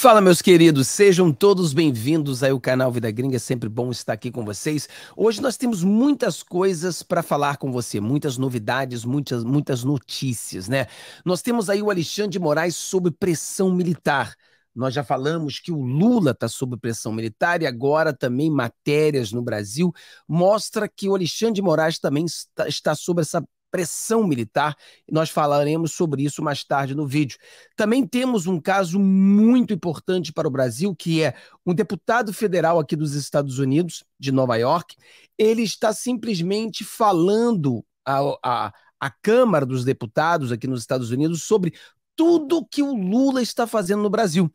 Fala, meus queridos, sejam todos bem-vindos ao canal Vida Gringa. É sempre bom estar aqui com vocês. Hoje nós temos muitas coisas para falar com você, muitas novidades, muitas, muitas notícias, né? Nós temos aí o Alexandre de Moraes sob pressão militar. Nós já falamos que o Lula está sob pressão militar e agora também matérias no Brasil mostra que o Alexandre de Moraes também está, está sob essa pressão militar. Nós falaremos sobre isso mais tarde no vídeo. Também temos um caso muito importante para o Brasil, que é um deputado federal aqui dos Estados Unidos, de Nova York. Ele está simplesmente falando à, à, Câmara dos Deputados aqui nos Estados Unidos sobre tudo que o Lula está fazendo no Brasil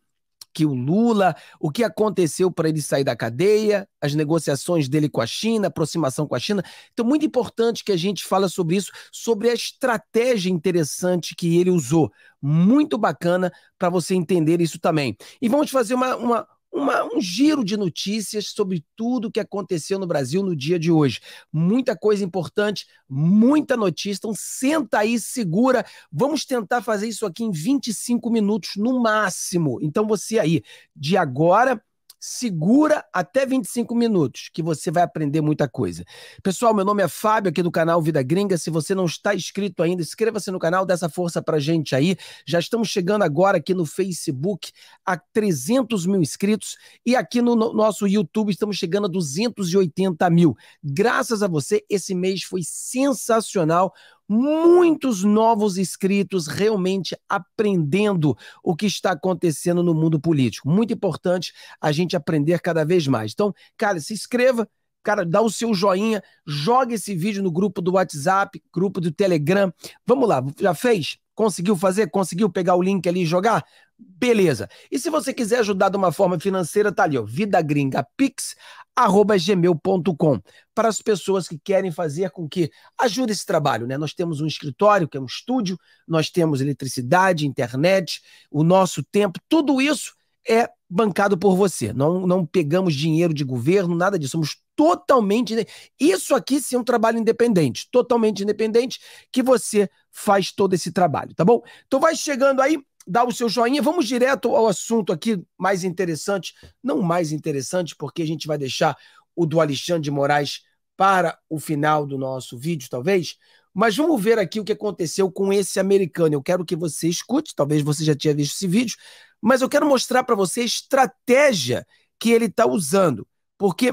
que o Lula, o que aconteceu para ele sair da cadeia, as negociações dele com a China, aproximação com a China. Então, muito importante que a gente fale sobre isso, sobre a estratégia interessante que ele usou. Muito bacana para você entender isso também. E vamos fazer uma, uma, uma, um giro de notícias sobre tudo o que aconteceu no Brasil no dia de hoje. Muita coisa importante, muita notícia. Então, senta aí, segura. Vamos tentar fazer isso aqui em 25 minutos no máximo. Então, você aí, de agora segura até 25 minutos, que você vai aprender muita coisa. Pessoal, meu nome é Fábio, aqui do canal Vida Gringa. Se você não está inscrito ainda, inscreva-se no canal, dê essa força pra gente aí. Já estamos chegando agora aqui no Facebook a 300 mil inscritos e aqui no, nosso YouTube estamos chegando a 280 mil. Graças a você, esse mês foi sensacional muitos novos inscritos realmente aprendendo o que está acontecendo no mundo político. Muito importante a gente aprender cada vez mais. Então, cara, se inscreva, cara, dá o seu joinha, joga esse vídeo no grupo do WhatsApp, grupo do Telegram. Vamos lá, já fez? Conseguiu fazer? Conseguiu pegar o link ali e jogar? Beleza. E se você quiser ajudar de uma forma financeira, tá ali, ó, vidagringapix@gmail.com. Para as pessoas que querem fazer com que ajude esse trabalho, né? Nós temos um escritório, que é um estúdio, nós temos eletricidade, internet, o nosso tempo, tudo isso é bancado por você. Não, não pegamos dinheiro de governo, nada disso. Somos totalmente. Isso aqui sim é um trabalho independente, totalmente independente, que você faz todo esse trabalho, tá bom? Então vai chegando aí, dá o seu joinha. Vamos direto ao assunto aqui mais interessante, não mais interessante, porque a gente vai deixar o do Alexandre de Moraes para o final do nosso vídeo, talvez. Mas vamos ver aqui o que aconteceu com esse americano. Eu quero que você escute, talvez você já tenha visto esse vídeo, mas eu quero mostrar para você a estratégia que ele está usando. Porque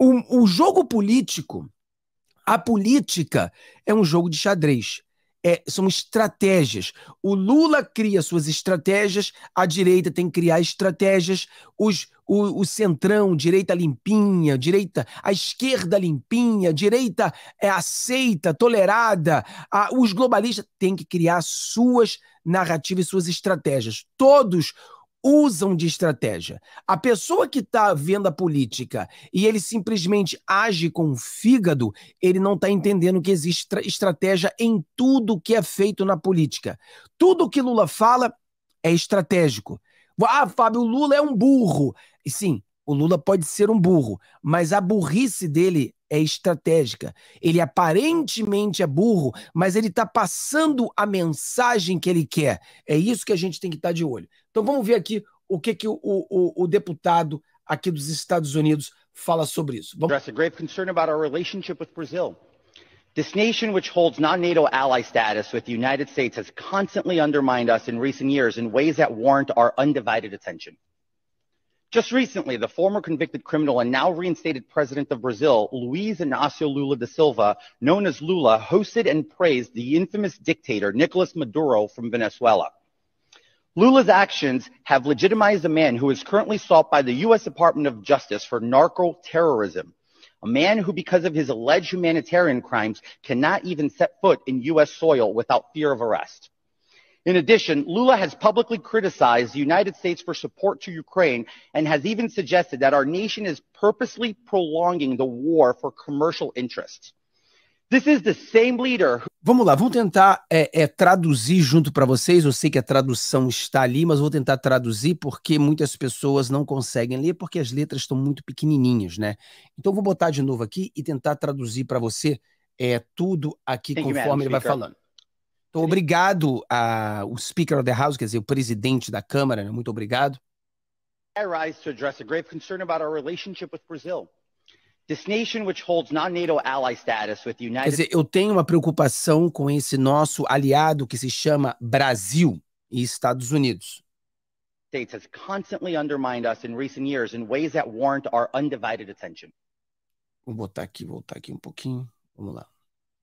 o, o jogo político, a política, é um jogo de xadrez é, são estratégias. O Lula cria suas estratégias, a direita tem que criar estratégias, os, o, o centrão, direita limpinha, direita, a esquerda limpinha, direita é aceita, tolerada, a, os globalistas têm que criar suas narrativas e suas estratégias. Todos os usam de estratégia. A pessoa que está vendo a política e ele simplesmente age com o fígado, ele não está entendendo que existe estratégia em tudo que é feito na política. Tudo que Lula fala é estratégico. Ah, Fábio, Lula é um burro. E sim, o Lula pode ser um burro, mas a burrice dele é estratégica. Ele aparentemente é burro, mas ele está passando a mensagem que ele quer. É isso que a gente tem que estar tá de olho. Então vamos ver aqui o que, que o, o, o deputado aqui dos Estados Unidos fala sobre isso. Vamos... a grave concern about our relationship with Brazil. This nation, which holds non-NATO ally status with the United States, has constantly undermined us in recent years in ways that warrant our undivided attention. Just recently, the former convicted criminal and now reinstated president of Brazil, Luiz Inácio Lula da Silva, known as Lula, hosted and praised the infamous dictator Nicolas Maduro from Venezuela. Lula's actions have legitimized a man who is currently sought by the U.S. Department of Justice for narco-terrorism, a man who, because of his alleged humanitarian crimes, cannot even set foot in U.S. soil without fear of arrest. In addition, Lula has publicly criticized the United States for support to Ukraine and has even suggested that our nation is purposely prolonging the war for commercial interests. This is the same leader. Vamos lá, vamos tentar é, é, traduzir junto para vocês. Eu sei que a tradução está ali, mas vou tentar traduzir porque muitas pessoas não conseguem ler porque as letras estão muito pequenininhas, né? Então vou botar de novo aqui e tentar traduzir para você é, tudo aqui Thank conforme you, ele vai falando. Então, obrigado ao Speaker of the House, quer dizer, o presidente da Câmara, né? muito obrigado. I rise to address a grave concern about our relationship with Brazil. This nation which holds non-NATO ally status with the United Quer dizer, eu tenho uma preocupação com esse nosso aliado que se chama Brasil e Estados Unidos. States has constantly undermined us in recent years in ways that warrant our undivided attention. Vou botar aqui, voltar aqui um pouquinho. Vamos lá.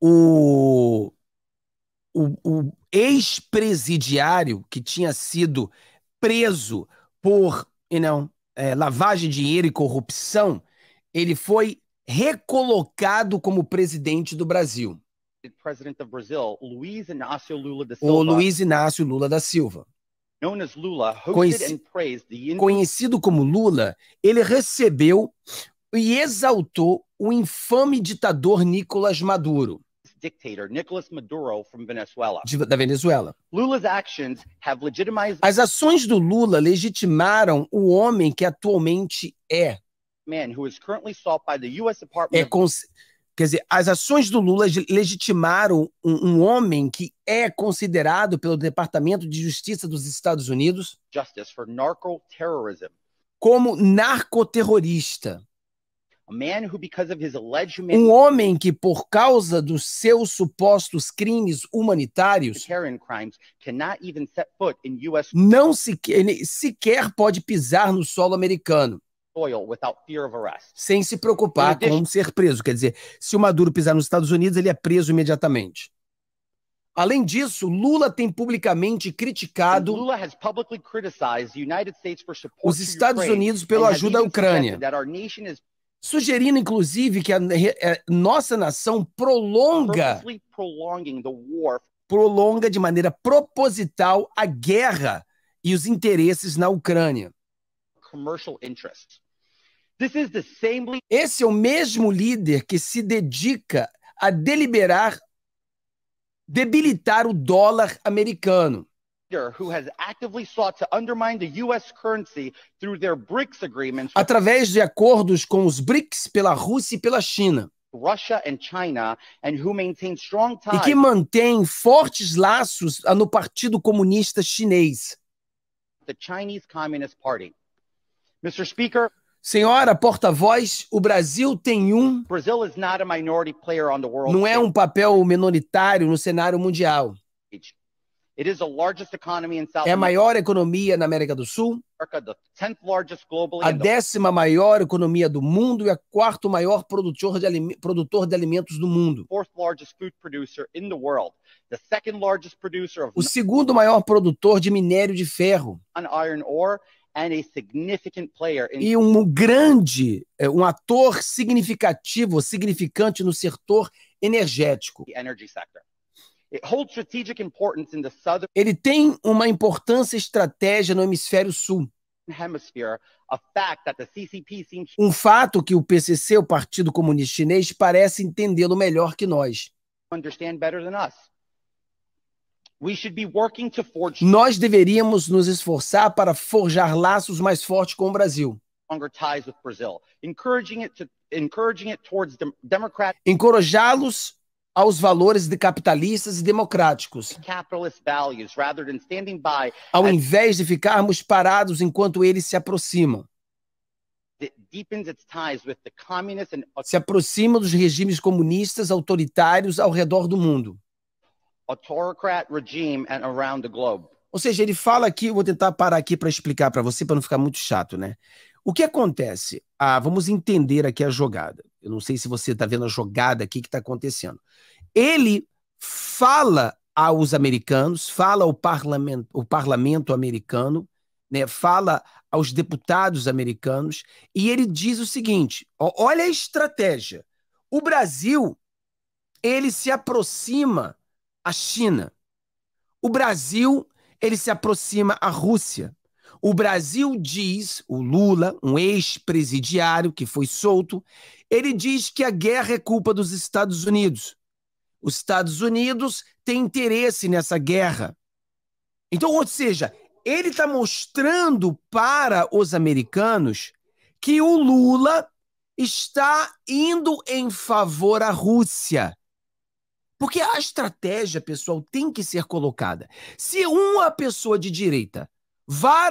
o, o, o ex-presidiário que tinha sido preso por you know, é, lavagem de dinheiro e corrupção, ele foi recolocado como presidente do Brasil. Brazil, Luiz Lula o Luiz Inácio Lula da Silva. Lula, Conheci the... Conhecido como Lula, ele recebeu e exaltou o infame ditador Nicolás Maduro dictator Nicolas Maduro from Venezuela. De, da Venezuela. Lula's actions have legitimized As ações do Lula legitimaram o homem que atualmente é. Man who is currently sought by the US Department é cons... Quer dizer, as ações do Lula legitimaram um, um, homem que é considerado pelo Departamento de Justiça dos Estados Unidos narco como narcoterrorista. Um homem que, por causa dos seus supostos crimes humanitários, não sequer pode pisar no solo americano sem se preocupar com ser preso. Quer dizer, se o Maduro pisar nos Estados Unidos, ele é preso imediatamente. Além disso, Lula tem publicamente criticado os Estados Unidos pela ajuda à Ucrânia sugerindo inclusive que a, a é, nossa nação prolonga prolonga de maneira proposital a guerra e os interesses na Ucrânia. Esse é o mesmo líder que se dedica a deliberar debilitar o dólar americano. Através de acordos com os BRICS pela Rússia e pela China. Russia and China, and who strong ties. E que mantém fortes laços no Partido Comunista Chinês. The Chinese Communist Party. Mr. Speaker, Senhora porta-voz, o Brasil tem um. Brazil is not a minority player on the world não é um papel minoritário no cenário mundial. É a maior economia na América do Sul, a décima maior economia do mundo e a quarto maior produtor de, produtor de alimentos do mundo. O segundo maior produtor de minério de ferro. E um grande, é, um ator significativo, significante no setor energético. Ele tem uma importância estratégica no hemisfério sul. Um fato que o PCC, o Partido Comunista Chinês, parece entendê-lo melhor que nós. Nós deveríamos nos esforçar para forjar laços mais fortes com o Brasil. Encorajá-los aos valores de capitalistas e democráticos. Ao invés de ficarmos parados enquanto eles se aproximam. Se aproxima dos regimes comunistas autoritários ao redor do mundo. Ou seja, ele fala aqui, vou tentar parar aqui para explicar para você, para não ficar muito chato, né? O que acontece? Ah, vamos entender aqui a jogada. Eu não sei se você está vendo a jogada aqui que está acontecendo. Ele fala aos americanos, fala ao parlamento, ao parlamento americano, né, fala aos deputados americanos, e ele diz o seguinte: ó, olha a estratégia. O Brasil ele se aproxima à China. O Brasil ele se aproxima à Rússia. O Brasil diz, o Lula, um ex-presidiário que foi solto, ele diz que a guerra é culpa dos Estados Unidos. Os Estados Unidos têm interesse nessa guerra. Então, ou seja, ele está mostrando para os americanos que o Lula está indo em favor à Rússia. Porque a estratégia, pessoal, tem que ser colocada. Se uma pessoa de direita Vá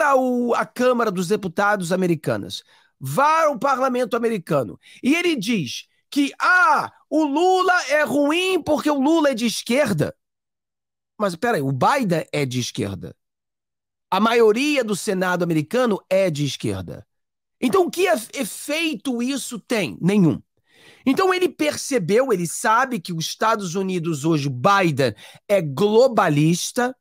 a Câmara dos Deputados americanas, vá ao parlamento americano, e ele diz que, ah, o Lula é ruim porque o Lula é de esquerda. Mas peraí, o Biden é de esquerda. A maioria do Senado americano é de esquerda. Então, que efeito isso tem? Nenhum. Então, ele percebeu, ele sabe que os Estados Unidos hoje, Biden, é globalista,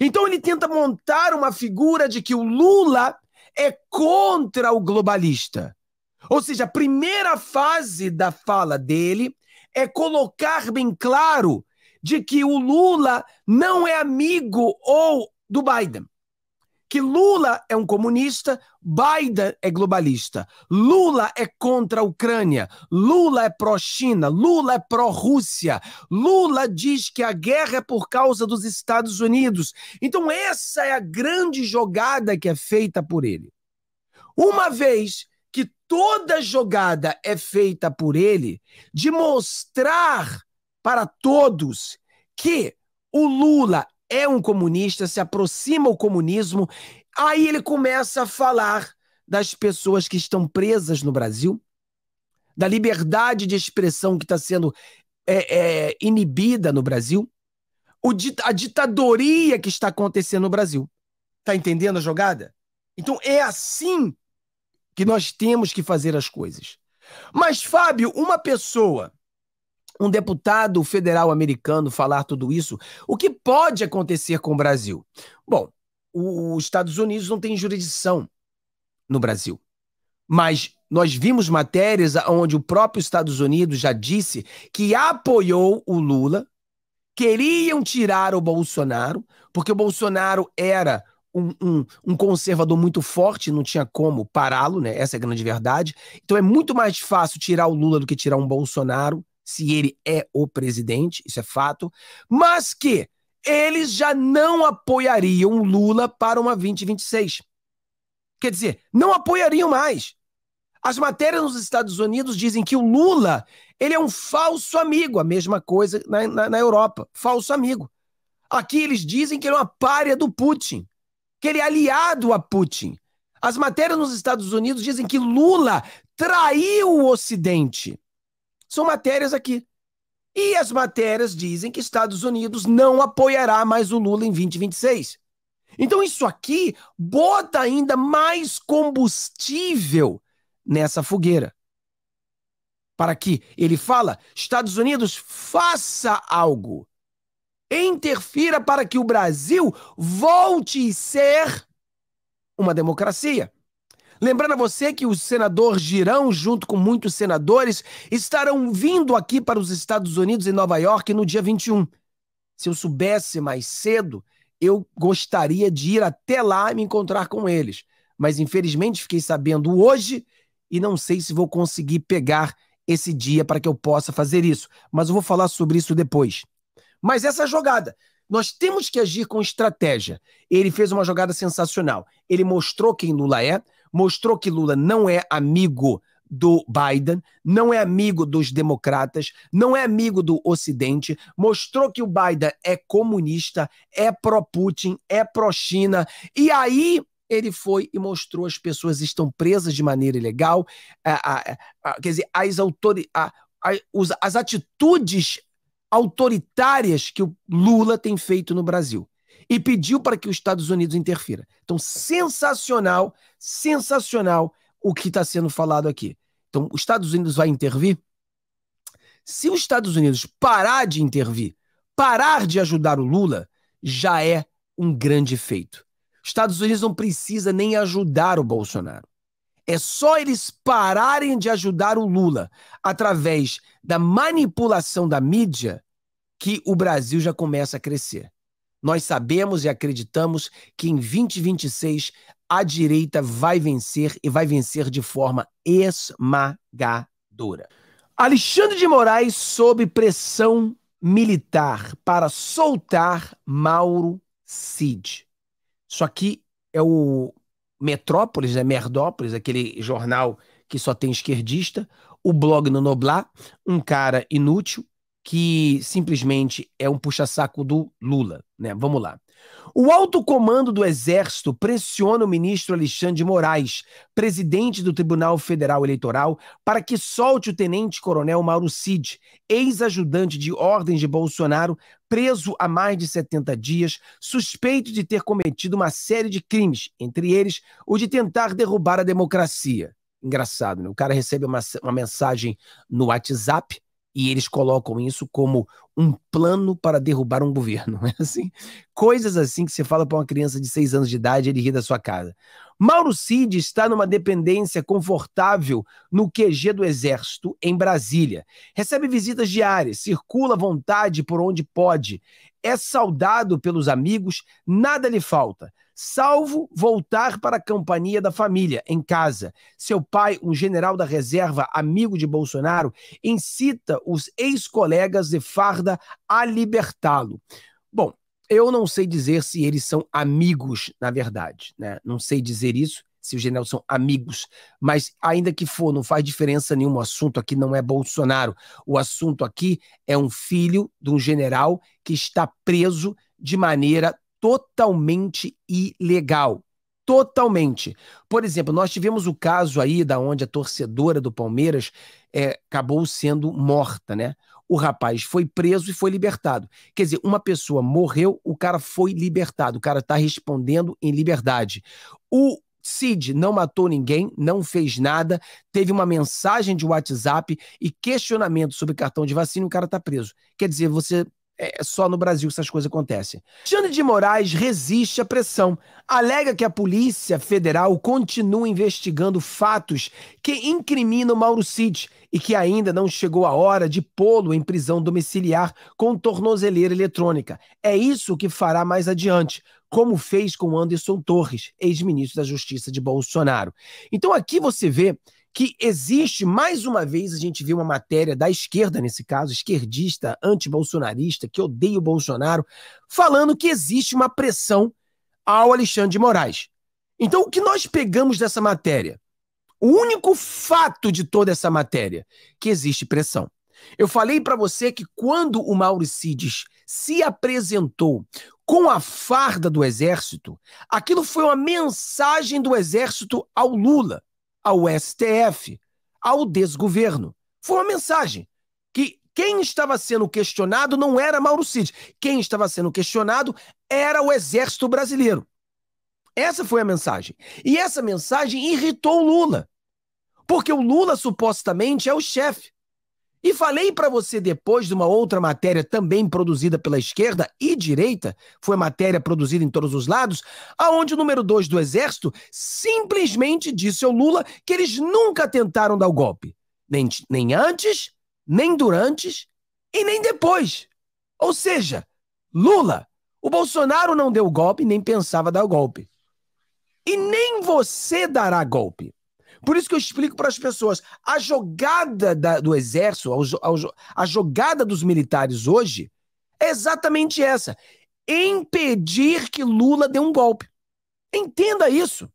então ele tenta montar uma figura de que o Lula é contra o globalista. Ou seja, a primeira fase da fala dele é colocar bem claro de que o Lula não é amigo ou do Biden que Lula é um comunista, Biden é globalista. Lula é contra a Ucrânia, Lula é pró-China, Lula é pró-Rússia. Lula diz que a guerra é por causa dos Estados Unidos. Então, essa é a grande jogada que é feita por ele. Uma vez que toda jogada é feita por ele, de mostrar para todos que o Lula é um comunista, se aproxima ao comunismo, aí ele começa a falar das pessoas que estão presas no Brasil, da liberdade de expressão que está sendo é, é, inibida no Brasil, o, a ditadoria que está acontecendo no Brasil. Tá entendendo a jogada? Então é assim que nós temos que fazer as coisas. Mas, Fábio, uma pessoa um deputado federal americano falar tudo isso, o que pode acontecer com o Brasil? Bom, os Estados Unidos não tem jurisdição no Brasil. Mas nós vimos matérias onde o próprio Estados Unidos já disse que apoiou o Lula, queriam tirar o Bolsonaro, porque o Bolsonaro era um, um, um, conservador muito forte, não tinha como pará-lo, né? Essa é a grande verdade. Então é muito mais fácil tirar o Lula do que tirar um Bolsonaro se ele é o presidente, isso é fato, mas que eles já não apoiariam Lula para uma 2026. Quer dizer, não apoiariam mais. As matérias nos Estados Unidos dizem que o Lula ele é um falso amigo, a mesma coisa na, na, na Europa, falso amigo. Aqui eles dizem que ele é uma párea do Putin, que ele é aliado a Putin. As matérias nos Estados Unidos dizem que Lula traiu o Ocidente. São matérias aqui. E as matérias dizem que Estados Unidos não apoiará mais o Lula em 2026. Então isso aqui bota ainda mais combustível nessa fogueira. Para que ele fala, Estados Unidos faça algo. Interfira para que o Brasil volte a ser uma democracia. Lembrando a você que o senador Girão, junto com muitos senadores, estarão vindo aqui para os Estados Unidos, em Nova York, no dia 21. Se eu soubesse mais cedo, eu gostaria de ir até lá e me encontrar com eles. Mas infelizmente fiquei sabendo hoje e não sei se vou conseguir pegar esse dia para que eu possa fazer isso. Mas eu vou falar sobre isso depois. Mas essa jogada, nós temos que agir com estratégia. Ele fez uma jogada sensacional. Ele mostrou quem Lula é, mostrou que Lula não é amigo do Biden, não é amigo dos democratas, não é amigo do Ocidente, mostrou que o Biden é comunista, é pró-Putin, é pró-China, e aí ele foi e mostrou as pessoas estão presas de maneira ilegal, quer dizer, as, autori os, as atitudes autoritárias que o Lula tem feito no Brasil e pediu para que os Estados Unidos interfira. Então, sensacional, sensacional o que está sendo falado aqui. Então, os Estados Unidos vai intervir? Se os Estados Unidos parar de intervir, parar de ajudar o Lula, já é um grande feito. Estados Unidos não precisa nem ajudar o Bolsonaro. É só eles pararem de ajudar o Lula através da manipulação da mídia que o Brasil já começa a crescer. Nós sabemos e acreditamos que em 2026 a direita vai vencer e vai vencer de forma esmagadora. Alexandre de Moraes sob pressão militar para soltar Mauro Cid. Isso aqui é o Metrópolis, né? Merdópolis, aquele jornal que só tem esquerdista, o blog no Noblar, um cara inútil, que simplesmente é um puxa-saco do Lula, né? Vamos lá. O alto comando do Exército pressiona o ministro Alexandre de Moraes, presidente do Tribunal Federal Eleitoral, para que solte o tenente-coronel Mauro Cid, ex-ajudante de ordens de Bolsonaro, preso há mais de 70 dias, suspeito de ter cometido uma série de crimes, entre eles o de tentar derrubar a democracia. Engraçado, né? O cara recebe uma, uma mensagem no WhatsApp e eles colocam isso como um plano para derrubar um governo. É assim, coisas assim que você fala para uma criança de seis anos de idade, ele ri da sua cara. Mauro Cid está numa dependência confortável no QG do Exército, em Brasília. Recebe visitas diárias, circula à vontade por onde pode, é saudado pelos amigos, nada lhe falta salvo voltar para a companhia da família, em casa. Seu pai, um general da reserva, amigo de Bolsonaro, incita os ex-colegas de farda a libertá-lo. Bom, eu não sei dizer se eles são amigos, na verdade, né? Não sei dizer isso, se os generais são amigos, mas ainda que for, não faz diferença nenhuma. O assunto aqui não é Bolsonaro. O assunto aqui é um filho de um general que está preso de maneira totalmente ilegal. Totalmente. Por exemplo, nós tivemos o caso aí da onde a torcedora do Palmeiras é, acabou sendo morta, né? O rapaz foi preso e foi libertado. Quer dizer, uma pessoa morreu, o cara foi libertado, o cara está respondendo em liberdade. O Cid não matou ninguém, não fez nada, teve uma mensagem de WhatsApp e questionamento sobre cartão de vacina, o cara está preso. Quer dizer, você é, é só no Brasil que essas coisas acontecem. Alexandre de Moraes resiste à pressão. Alega que a Polícia Federal continua investigando fatos que incriminam Mauro Cid e que ainda não chegou a hora de pô-lo em prisão domiciliar com tornozeleira eletrônica. É isso que fará mais adiante, como fez com Anderson Torres, ex-ministro da Justiça de Bolsonaro. Então aqui você vê que existe, mais uma vez, a gente viu uma matéria da esquerda, nesse caso, esquerdista, antibolsonarista, que odeia o Bolsonaro, falando que existe uma pressão ao Alexandre de Moraes. Então, o que nós pegamos dessa matéria? O único fato de toda essa matéria, que existe pressão. Eu falei para você que quando o Mauricides se apresentou com a farda do exército, aquilo foi uma mensagem do exército ao Lula ao STF, ao desgoverno. Foi uma mensagem que quem estava sendo questionado não era Mauro Cid. Quem estava sendo questionado era o Exército Brasileiro. Essa foi a mensagem. E essa mensagem irritou o Lula. Porque o Lula supostamente é o chefe. E falei para você depois de uma outra matéria também produzida pela esquerda e direita, foi matéria produzida em todos os lados, aonde o número 2 do exército simplesmente disse ao Lula que eles nunca tentaram dar o golpe, nem, nem antes, nem durante e nem depois. Ou seja, Lula, o Bolsonaro não deu golpe, nem pensava dar golpe. E nem você dará golpe. Por isso que eu explico para as pessoas: a jogada da, do exército, a jogada dos militares hoje é exatamente essa: impedir que Lula dê um golpe. Entenda isso.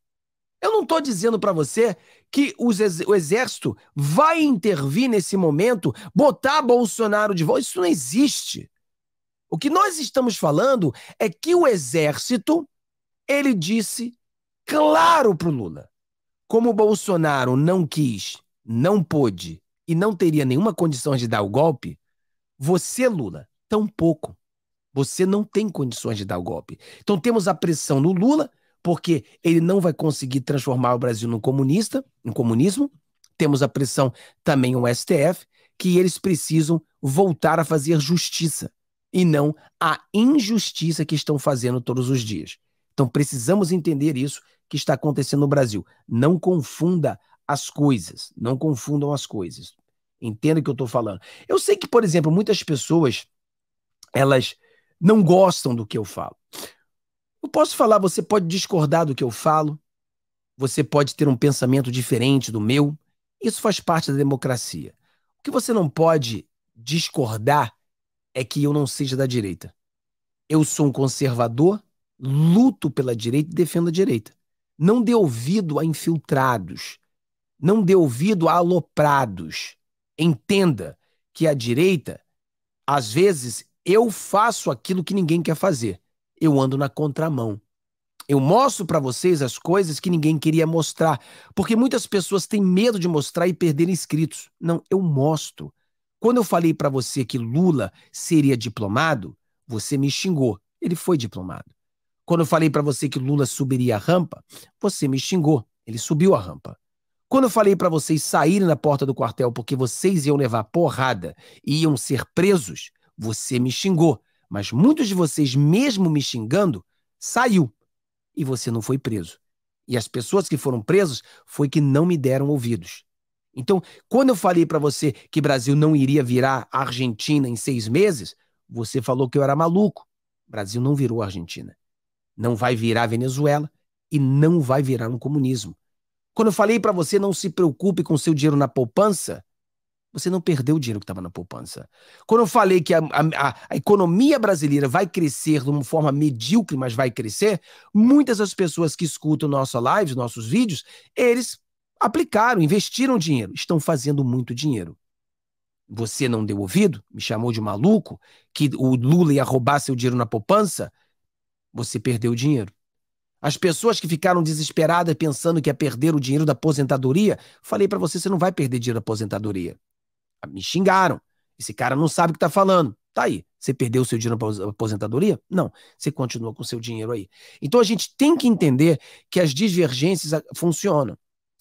Eu não estou dizendo para você que ex o exército vai intervir nesse momento, botar Bolsonaro de volta. Isso não existe. O que nós estamos falando é que o exército, ele disse claro para o Lula: como Bolsonaro não quis, não pôde e não teria nenhuma condição de dar o golpe, você, Lula, tampouco. Você não tem condições de dar o golpe. Então temos a pressão no Lula, porque ele não vai conseguir transformar o Brasil num comunista, no comunismo. Temos a pressão também no STF, que eles precisam voltar a fazer justiça e não a injustiça que estão fazendo todos os dias. Então precisamos entender isso, que está acontecendo no Brasil. Não confunda as coisas, não confundam as coisas. Entenda o que eu estou falando. Eu sei que, por exemplo, muitas pessoas elas não gostam do que eu falo. Eu posso falar, você pode discordar do que eu falo, você pode ter um pensamento diferente do meu. Isso faz parte da democracia. O que você não pode discordar é que eu não seja da direita. Eu sou um conservador, luto pela direita e defendo a direita. Não dê ouvido a infiltrados. Não dê ouvido a aloprados. Entenda que a direita, às vezes, eu faço aquilo que ninguém quer fazer. Eu ando na contramão. Eu mostro para vocês as coisas que ninguém queria mostrar, porque muitas pessoas têm medo de mostrar e perder inscritos. Não, eu mostro. Quando eu falei para você que Lula seria diplomado, você me xingou. Ele foi diplomado. Quando eu falei para você que Lula subiria a rampa, você me xingou. Ele subiu a rampa. Quando eu falei para vocês saírem na porta do quartel porque vocês iam levar porrada e iam ser presos, você me xingou. Mas muitos de vocês, mesmo me xingando, saiu e você não foi preso. E as pessoas que foram presas foi que não me deram ouvidos. Então, quando eu falei para você que Brasil não iria virar Argentina em seis meses, você falou que eu era maluco. Brasil não virou Argentina não vai virar Venezuela e não vai virar um comunismo. Quando eu falei para você não se preocupe com seu dinheiro na poupança, você não perdeu o dinheiro que estava na poupança. Quando eu falei que a, a, a, economia brasileira vai crescer de uma forma medíocre, mas vai crescer, muitas das pessoas que escutam nossa live, nossos vídeos, eles aplicaram, investiram dinheiro, estão fazendo muito dinheiro. Você não deu ouvido? Me chamou de maluco? Que o Lula ia roubar seu dinheiro na poupança? você perdeu o dinheiro. As pessoas que ficaram desesperadas pensando que ia é perder o dinheiro da aposentadoria, falei para você, você não vai perder dinheiro da aposentadoria. Ah, me xingaram. Esse cara não sabe o que tá falando. Tá aí. Você perdeu o seu dinheiro na aposentadoria? Não. Você continua com o seu dinheiro aí. Então a gente tem que entender que as divergências ah, funcionam.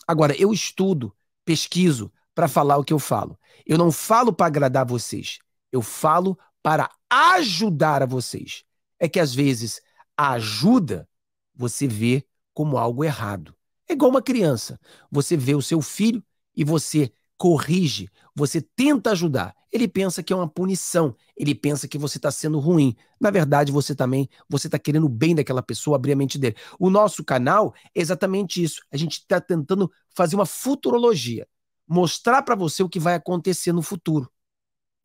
Agora, eu estudo, pesquiso para falar o que eu falo. Eu não falo para agradar vocês. Eu falo para ajudar a vocês. É que às vezes ajuda, você vê como algo errado. É igual uma criança. Você vê o seu filho e você corrige, você tenta ajudar. Ele pensa que é uma punição, ele pensa que você está sendo ruim. Na verdade, você também, você está querendo o bem daquela pessoa, abrir a mente dele. O nosso canal é exatamente isso. A gente está tentando fazer uma futurologia, mostrar para você o que vai acontecer no futuro.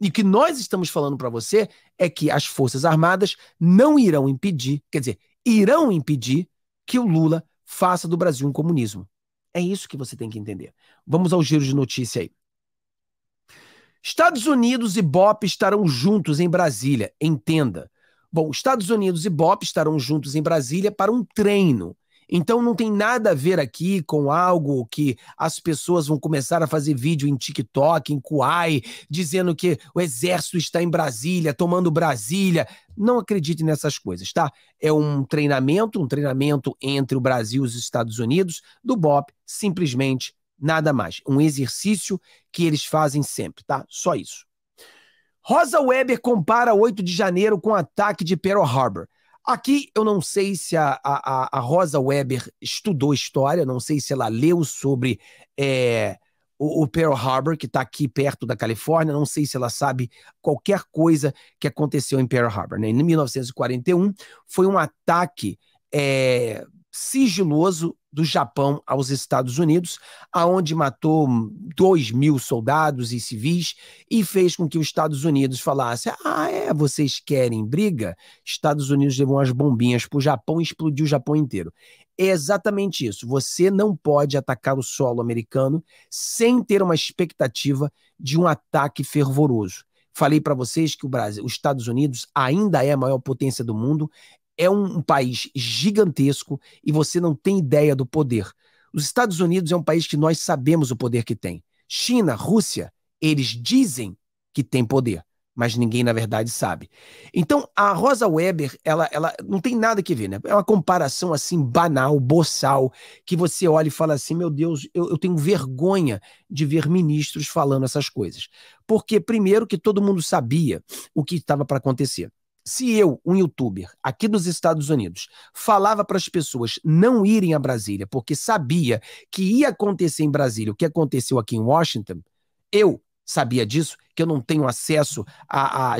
E o que nós estamos falando para você é que as Forças Armadas não irão impedir, quer dizer, irão impedir que o Lula faça do Brasil um comunismo. É isso que você tem que entender. Vamos ao giro de notícia aí. Estados Unidos e BOP estarão juntos em Brasília, entenda. Bom, Estados Unidos e BOP estarão juntos em Brasília para um treino então não tem nada a ver aqui com algo que as pessoas vão começar a fazer vídeo em TikTok, em Kuai, dizendo que o exército está em Brasília, tomando Brasília. Não acredite nessas coisas, tá? É um treinamento, um treinamento entre o Brasil e os Estados Unidos do BOP, simplesmente nada mais. Um exercício que eles fazem sempre, tá? Só isso. Rosa Weber compara 8 de janeiro com o ataque de Pearl Harbor. Aqui eu não sei se a, a, a Rosa Weber estudou história, não sei se ela leu sobre é, o, o, Pearl Harbor, que está aqui perto da Califórnia, não sei se ela sabe qualquer coisa que aconteceu em Pearl Harbor. Né? Em 1941 foi um ataque é, sigiloso do Japão aos Estados Unidos, aonde matou 2 mil soldados e civis e fez com que os Estados Unidos falasse: ah, é, vocês querem briga? Estados Unidos levou umas bombinhas para o Japão e explodiu o Japão inteiro. É exatamente isso. Você não pode atacar o solo americano sem ter uma expectativa de um ataque fervoroso. Falei para vocês que o Brasil, os Estados Unidos ainda é a maior potência do mundo, é um país gigantesco e você não tem ideia do poder. Os Estados Unidos é um país que nós sabemos o poder que tem. China, Rússia, eles dizem que tem poder, mas ninguém na verdade sabe. Então a Rosa Weber, ela, ela não tem nada que ver, né? É uma comparação assim banal, boçal, que você olha e fala assim, meu Deus, eu, eu tenho vergonha de ver ministros falando essas coisas, porque primeiro que todo mundo sabia o que estava para acontecer se eu, um youtuber aqui dos Estados Unidos, falava para as pessoas não irem a Brasília porque sabia que ia acontecer em Brasília o que aconteceu aqui em Washington, eu sabia disso, que eu não tenho acesso à, à,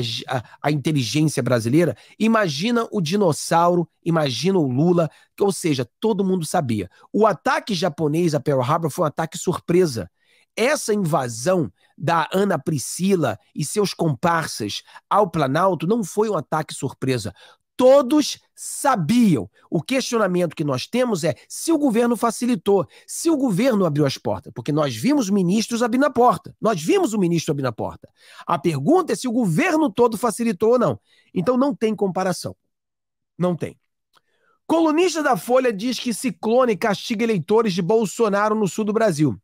à inteligência brasileira. Imagina o dinossauro, imagina o Lula, que, ou seja, todo mundo sabia. O ataque japonês a Pearl Harbor foi um ataque surpresa. Essa invasão da Ana Priscila e seus comparsas ao Planalto não foi um ataque surpresa. Todos sabiam. O questionamento que nós temos é se o governo facilitou, se o governo abriu as portas, porque nós vimos ministros abrindo a porta. Nós vimos o ministro abrindo a porta. A pergunta é se o governo todo facilitou ou não. Então não tem comparação. Não tem. Colunista da Folha diz que ciclone castiga eleitores de Bolsonaro no sul do Brasil.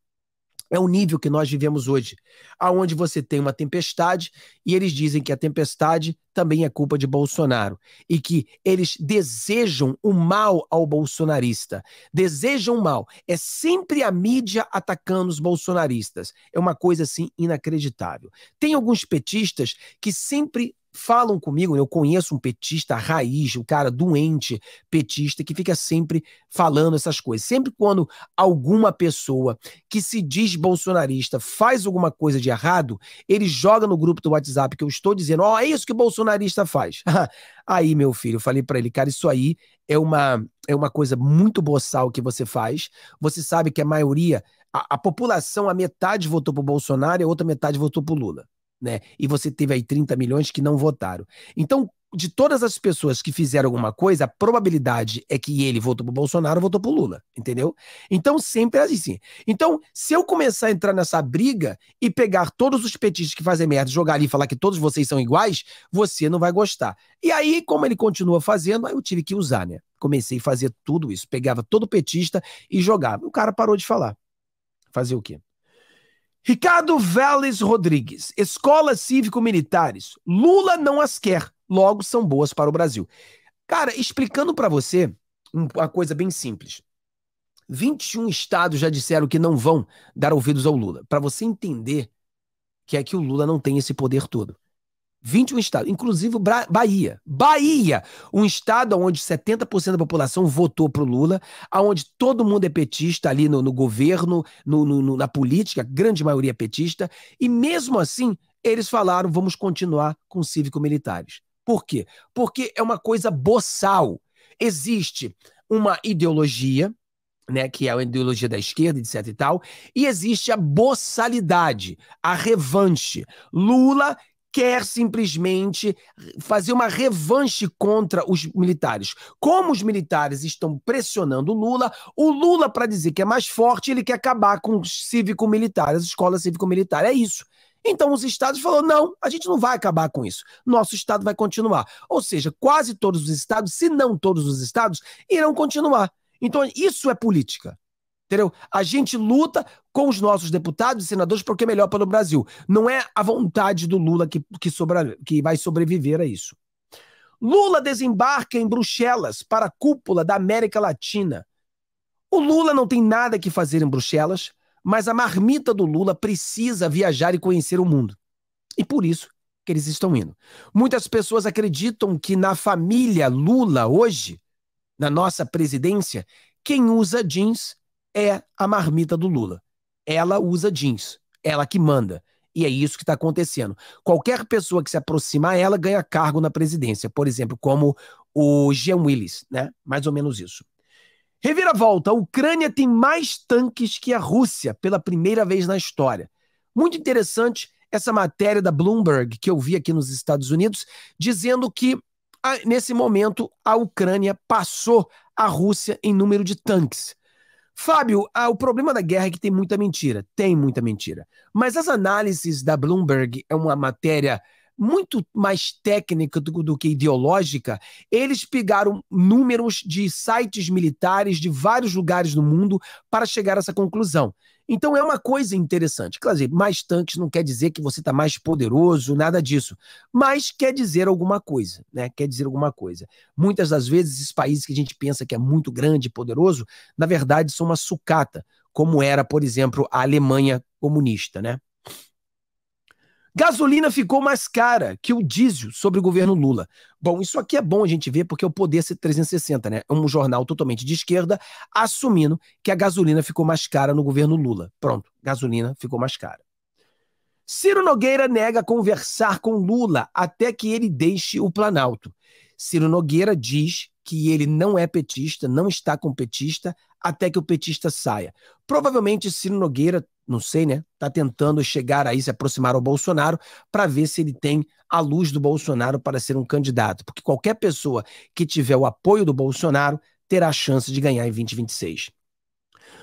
É o nível que nós vivemos hoje, aonde você tem uma tempestade e eles dizem que a tempestade também é culpa de Bolsonaro e que eles desejam o mal ao bolsonarista. Desejam o mal. É sempre a mídia atacando os bolsonaristas. É uma coisa assim inacreditável. Tem alguns petistas que sempre falam comigo, eu conheço um petista raiz, um cara doente petista que fica sempre falando essas coisas. Sempre quando alguma pessoa que se diz bolsonarista faz alguma coisa de errado, ele joga no grupo do WhatsApp que eu estou dizendo, ó, oh, é isso que bolsonarista faz. aí, meu filho, eu falei para ele, cara, isso aí é uma é uma coisa muito boçal que você faz. Você sabe que a maioria a, a população, a metade votou pro Bolsonaro e a outra metade votou pro Lula né? E você teve aí 30 milhões que não votaram. Então, de todas as pessoas que fizeram alguma coisa, a probabilidade é que ele votou pro Bolsonaro, votou pro Lula, entendeu? Então sempre é assim. Então, se eu começar a entrar nessa briga e pegar todos os petistas que fazem merda, jogar ali e falar que todos vocês são iguais, você não vai gostar. E aí, como ele continua fazendo, aí eu tive que usar, né? Comecei a fazer tudo isso, pegava todo petista e jogava. O cara parou de falar. Fazer o quê? Ricardo Vélez Rodrigues, escolas cívico-militares. Lula não as quer, logo são boas para o Brasil. Cara, explicando para você uma coisa bem simples. 21 estados já disseram que não vão dar ouvidos ao Lula. Para você entender que é que o Lula não tem esse poder todo. 21 estados, inclusive Bahia. Bahia, um estado onde 70% da população votou para o Lula, onde todo mundo é petista ali no, no governo, no, no, na política, grande maioria é petista, e mesmo assim eles falaram: vamos continuar com cívico-militares. Por quê? Porque é uma coisa boçal. Existe uma ideologia né, que é a ideologia da esquerda, etc e tal, e existe a boçalidade, a revanche. Lula quer simplesmente fazer uma revanche contra os militares. Como os militares estão pressionando o Lula, o Lula, para dizer que é mais forte, ele quer acabar com os cívico-militares, escola cívico-militar. É isso. Então os estados falaram: não, a gente não vai acabar com isso. Nosso estado vai continuar. Ou seja, quase todos os estados, se não todos os estados, irão continuar. Então isso é política. Entendeu? A gente luta com os nossos deputados e senadores porque é melhor para o Brasil. Não é a vontade do Lula que, que, sobra, que vai sobreviver a isso. Lula desembarca em Bruxelas para a cúpula da América Latina. O Lula não tem nada que fazer em Bruxelas, mas a marmita do Lula precisa viajar e conhecer o mundo. E por isso que eles estão indo. Muitas pessoas acreditam que na família Lula hoje, na nossa presidência, quem usa jeans é a marmita do Lula ela usa jeans, ela que manda. E é isso que está acontecendo. Qualquer pessoa que se aproximar, ela ganha cargo na presidência, por exemplo, como o Jean Willis, né? Mais ou menos isso. Reviravolta: a Ucrânia tem mais tanques que a Rússia pela primeira vez na história. Muito interessante essa matéria da Bloomberg que eu vi aqui nos Estados Unidos, dizendo que ah, nesse momento a Ucrânia passou a Rússia em número de tanques. Fábio, ah, o problema da guerra é que tem muita mentira. Tem muita mentira. Mas as análises da Bloomberg é uma matéria muito mais técnica do, do, que ideológica, eles pegaram números de sites militares de vários lugares do mundo para chegar a essa conclusão. Então é uma coisa interessante. Claro, mais tanques não quer dizer que você está mais poderoso, nada disso. Mas quer dizer alguma coisa, né? Quer dizer alguma coisa. Muitas das vezes, esses países que a gente pensa que é muito grande e poderoso, na verdade, são uma sucata, como era, por exemplo, a Alemanha comunista, né? Gasolina ficou mais cara que o diesel sobre o governo Lula. Bom, isso aqui é bom a gente ver porque é o Poder 360, né? É um jornal totalmente de esquerda assumindo que a gasolina ficou mais cara no governo Lula. Pronto, gasolina ficou mais cara. Ciro Nogueira nega conversar com Lula até que ele deixe o Planalto. Ciro Nogueira diz que ele não é petista, não está com petista, até que o petista saia. Provavelmente Ciro Nogueira não sei, né? Está tentando chegar aí, se aproximar ao Bolsonaro, para ver se ele tem a luz do Bolsonaro para ser um candidato. Porque qualquer pessoa que tiver o apoio do Bolsonaro terá chance de ganhar em 2026.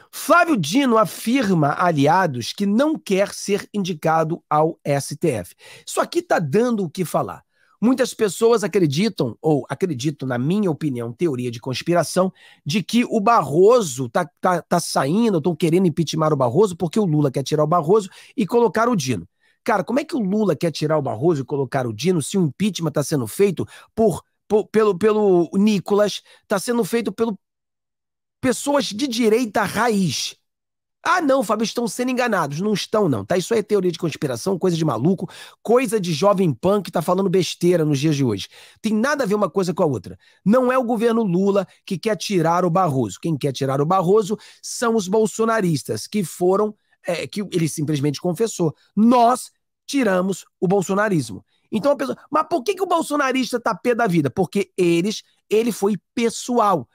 Flávio Dino afirma aliados que não quer ser indicado ao STF. Isso aqui está dando o que falar. Muitas pessoas acreditam, ou acredito, na minha opinião, teoria de conspiração, de que o Barroso tá, tá, tá saindo, estão querendo impeachment o Barroso, porque o Lula quer tirar o Barroso e colocar o Dino. Cara, como é que o Lula quer tirar o Barroso e colocar o Dino se o impeachment está sendo feito por, por, pelo, pelo Nicolas, está sendo feito pelo pessoas de direita raiz? Ah, não, Fábio, estão sendo enganados. Não estão, não, tá? Isso é teoria de conspiração, coisa de maluco, coisa de jovem pan que tá falando besteira nos dias de hoje. Tem nada a ver uma coisa com a outra. Não é o governo Lula que quer tirar o Barroso. Quem quer tirar o Barroso são os bolsonaristas, que foram, é, que ele simplesmente confessou. Nós tiramos o bolsonarismo. Então a pessoa, mas por que, que o bolsonarista tá pé da vida? Porque eles, ele foi pessoal.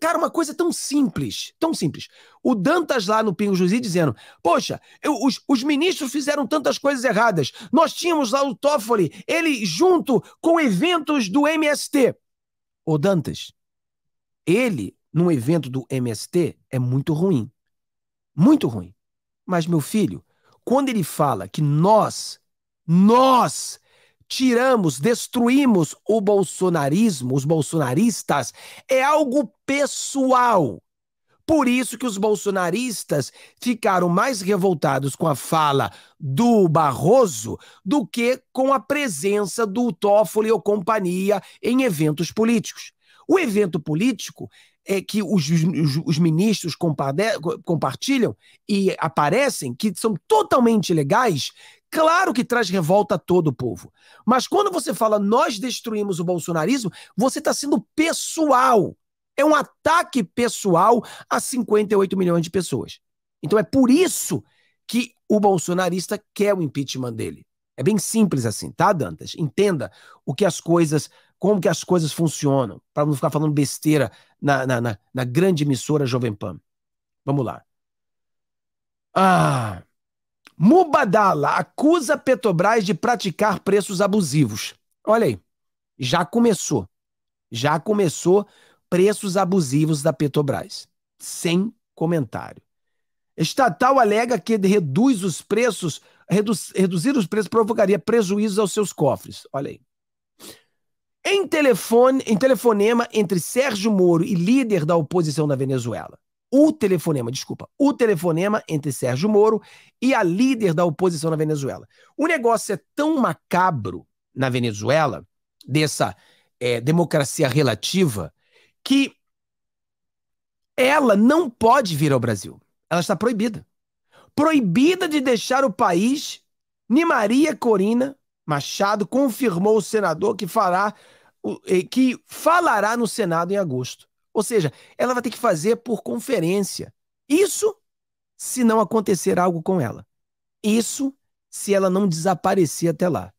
Cara, uma coisa tão simples, tão simples. O Dantas lá no Pingo Juiz dizendo: Poxa, eu, os, os ministros fizeram tantas coisas erradas. Nós tínhamos lá o Toffoli, ele junto com eventos do MST. O Dantas, ele num evento do MST é muito ruim. Muito ruim. Mas, meu filho, quando ele fala que nós, nós tiramos, destruímos o bolsonarismo, os bolsonaristas, é algo pessoal. Por isso que os bolsonaristas ficaram mais revoltados com a fala do Barroso do que com a presença do Toffoli ou companhia em eventos políticos. O evento político é, que os, os, os ministros compartilham e aparecem, que são totalmente legais, claro que traz revolta a todo o povo. Mas quando você fala nós destruímos o bolsonarismo, você está sendo pessoal. É um ataque pessoal a 58 milhões de pessoas. Então é por isso que o bolsonarista quer o impeachment dele. É bem simples assim, tá, Dantas? Entenda o que as coisas como que as coisas funcionam, para não ficar falando besteira na, na, na, na grande emissora Jovem Pan. Vamos lá. Ah, Mubadala acusa Petrobras de praticar preços abusivos. Olha aí, já começou. Já começou preços abusivos da Petrobras. Sem comentário. Estatal alega que reduz os preços, reduzir os preços provocaria prejuízos aos seus cofres. Olha aí. Em, telefone, em telefonema entre Sérgio Moro e líder da oposição na Venezuela. O telefonema, desculpa, o telefonema entre Sérgio Moro e a líder da oposição na Venezuela. O negócio é tão macabro na Venezuela, dessa é, democracia relativa, que ela não pode vir ao Brasil. Ela está proibida. Proibida de deixar o país. Ni Maria Corina Machado confirmou o senador que fará é, que falará no Senado em agosto. Ou seja, ela vai ter que fazer por conferência. Isso se não acontecer algo com ela. Isso se ela não desaparecer até lá.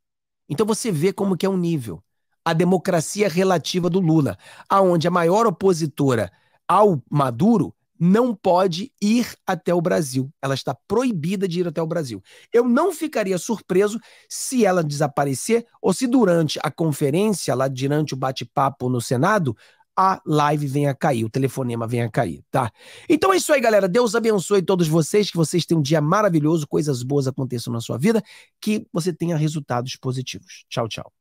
Então você vê como que é um nível. A democracia relativa do Lula, aonde a maior opositora ao Maduro não pode ir até o Brasil. Ela está proibida de ir até o Brasil. Eu não ficaria surpreso se ela desaparecer ou se durante a conferência, lá durante o bate-papo no Senado, a live venha a cair, o telefonema venha a cair, tá? Então é isso aí, galera. Deus abençoe todos vocês, que vocês tenham um dia maravilhoso, coisas boas aconteçam na sua vida, que você tenha resultados positivos. Tchau, tchau.